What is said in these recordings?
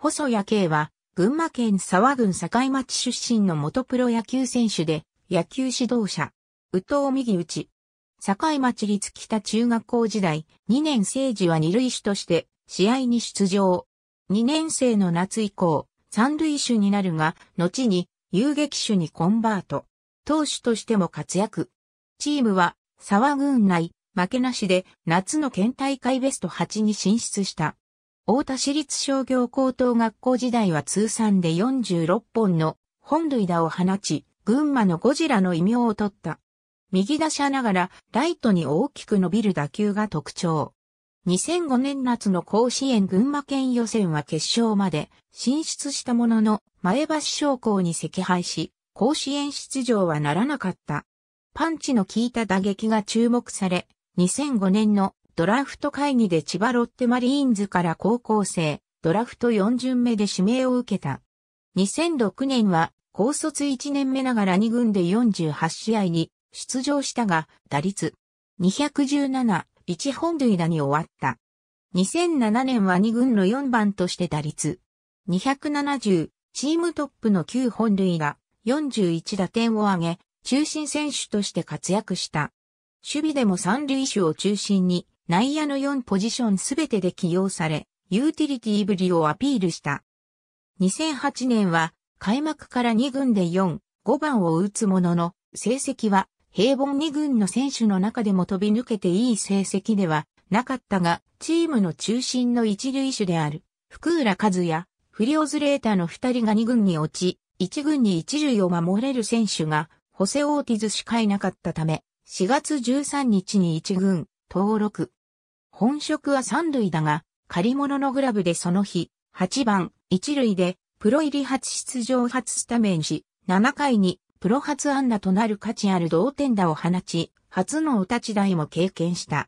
細谷慶は、群馬県沢郡境町出身の元プロ野球選手で、野球指導者。宇藤右内。境町立北中学校時代、2年生時は二塁手として、試合に出場。2年生の夏以降、三塁手になるが、後に、遊撃手にコンバート。投手としても活躍。チームは、沢郡内、負けなしで、夏の県大会ベスト8に進出した。大田市立商業高等学校時代は通算で46本の本塁打を放ち、群馬のゴジラの異名を取った。右打者ながらライトに大きく伸びる打球が特徴。2005年夏の甲子園群馬県予選は決勝まで進出したものの前橋商工に惜敗し、甲子園出場はならなかった。パンチの効いた打撃が注目され、2005年のドラフト会議で千葉ロッテマリーンズから高校生、ドラフト4巡目で指名を受けた。2006年は高卒1年目ながら2軍で48試合に出場したが、打率217、1本塁打に終わった。2007年は2軍の4番として打率270、チームトップの9本塁打、41打点を挙げ、中心選手として活躍した。守備でも三塁手を中心に内野の4ポジションすべてで起用され、ユーティリティぶりをアピールした。2008年は開幕から2軍で4、5番を打つものの、成績は平凡2軍の選手の中でも飛び抜けていい成績ではなかったが、チームの中心の一塁手である、福浦和也、フリオズレーターの二人が2軍に落ち、1軍に一塁を守れる選手が、ホセ・オーティズしかいなかったため、4月13日に1軍、登録。本職は三塁だが、借り物のグラブでその日、8番、一塁で、プロ入り初出場初スタメンし、7回に、プロ初安打となる価値ある同点打を放ち、初のお立ち台も経験した。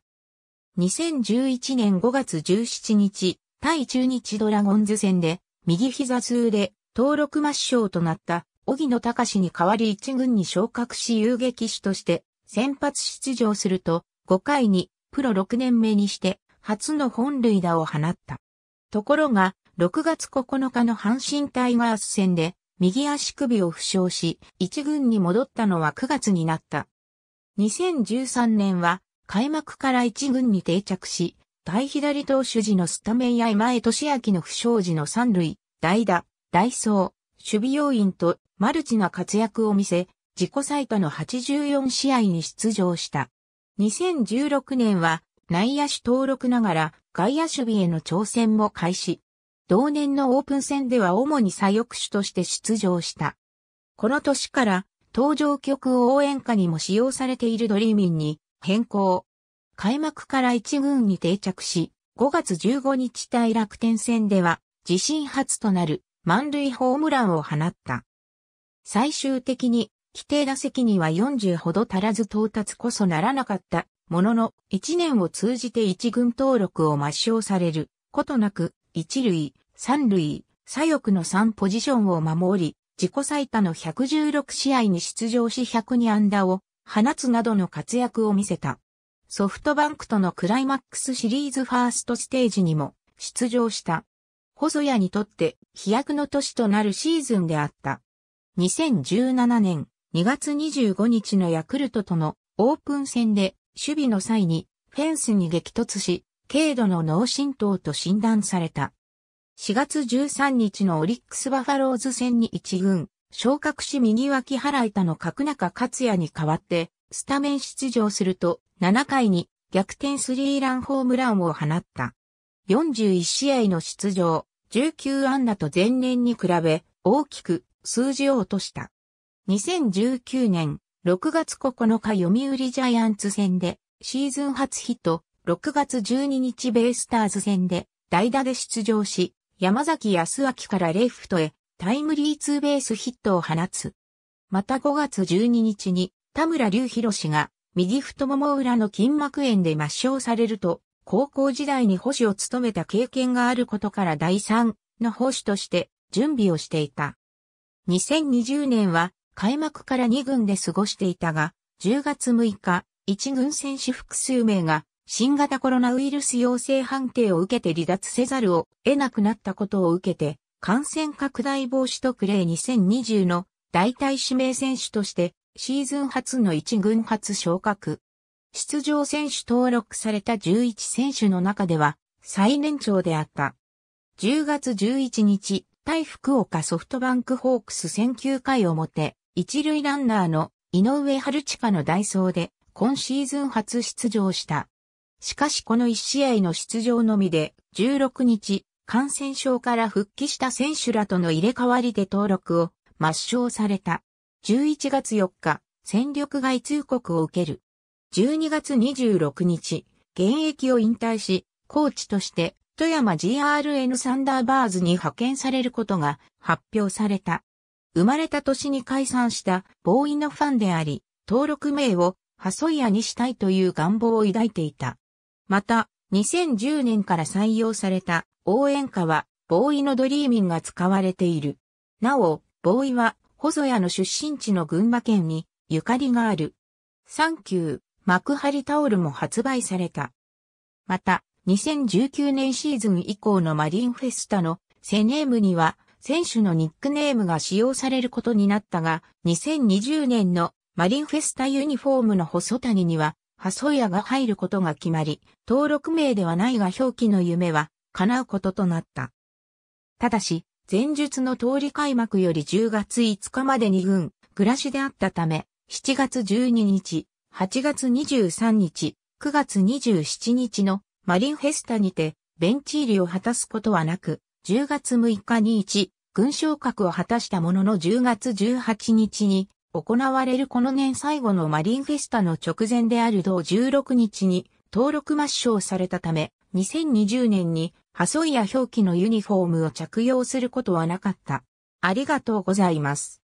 2011年5月17日、対中日ドラゴンズ戦で、右膝痛で、登録抹消となった、荻野隆に代わり一軍に昇格し遊撃手として、先発出場すると、5回にプロ6年目にして、初の本塁打を放った。ところが、6月9日の阪神タイガース戦で、右足首を負傷し、一軍に戻ったのは9月になった。2013年は、開幕から一軍に定着し、対左投手時のスタメンや今江敏明の負傷時の三塁、代打、代走、守備要員とマルチな活躍を見せ、自己最多の84試合に出場した。2016年は内野手登録ながら外野守備への挑戦も開始。同年のオープン戦では主に左翼手として出場した。この年から登場曲応援歌にも使用されているドリーミンに変更。開幕から一軍に定着し、5月15日対楽天戦では自身初となる満塁ホームランを放った。最終的に規定打席には40ほど足らず到達こそならなかった、ものの、1年を通じて1軍登録を抹消される、ことなく、1塁、3塁、左翼の3ポジションを守り、自己最多の116試合に出場し102安打を放つなどの活躍を見せた。ソフトバンクとのクライマックスシリーズファーストステージにも出場した。細谷にとって飛躍の年となるシーズンであった。2017年2月25日のヤクルトとのオープン戦で守備の際にフェンスに激突し、軽度の脳震盪と診断された。4月13日のオリックスバファローズ戦に一軍、昇格し右脇腹板の角中克也に代わって、スタメン出場すると、7回に逆転スリーランホームランを放った。41試合の出場、19安打と前年に比べ、大きく数字を落とした。2019年6月9日読売ジャイアンツ戦でシーズン初ヒット、6月12日ベイスターズ戦で代打で出場し、山崎康明からレフトへタイムリーツーベースヒットを放つ。また5月12日に田村隆博氏が右太もも裏の筋膜炎で抹消されると、高校時代に保守を務めた経験があることから第3の保守として準備をしていた。2020年は開幕から2軍で過ごしていたが、10月6日、1軍選手複数名が新型コロナウイルス陽性判定を受けて離脱せざるを得なくなったことを受けて、感染拡大防止特例2020の代替指名選手としてシーズン初の1軍初昇格。出場選手登録された11選手の中では最年長であった。10月11日、対福岡ソフトバンクホークス0 9回表、一塁ランナーの井上春近のダイソーで今シーズン初出場した。しかしこの1試合の出場のみで16日感染症から復帰した選手らとの入れ替わりで登録を抹消された。11月4日、戦力外通告を受ける。12月26日、現役を引退し、コーチとして富山 GRN サンダーバーズに派遣されることが発表された。生まれた年に解散したボーイのファンであり、登録名をハソイアにしたいという願望を抱いていた。また、2010年から採用された応援歌は、ボーイのドリーミンが使われている。なお、ボーイは、細谷の出身地の群馬県に、ゆかりがある。サンキュー、幕張タオルも発売された。また、2019年シーズン以降のマリンフェスタのセネームには、選手のニックネームが使用されることになったが、2020年のマリンフェスタユニフォームの細谷には、細谷が入ることが決まり、登録名ではないが表記の夢は叶うこととなった。ただし、前述の通り開幕より10月5日まで2軍、暮らしであったため、7月12日、8月23日、9月27日のマリンフェスタにてベンチ入りを果たすことはなく、10月6日に1、軍昇格を果たしたものの10月18日に行われるこの年最後のマリンフェスタの直前である同16日に登録抹消されたため、2020年に破損や表記のユニフォームを着用することはなかった。ありがとうございます。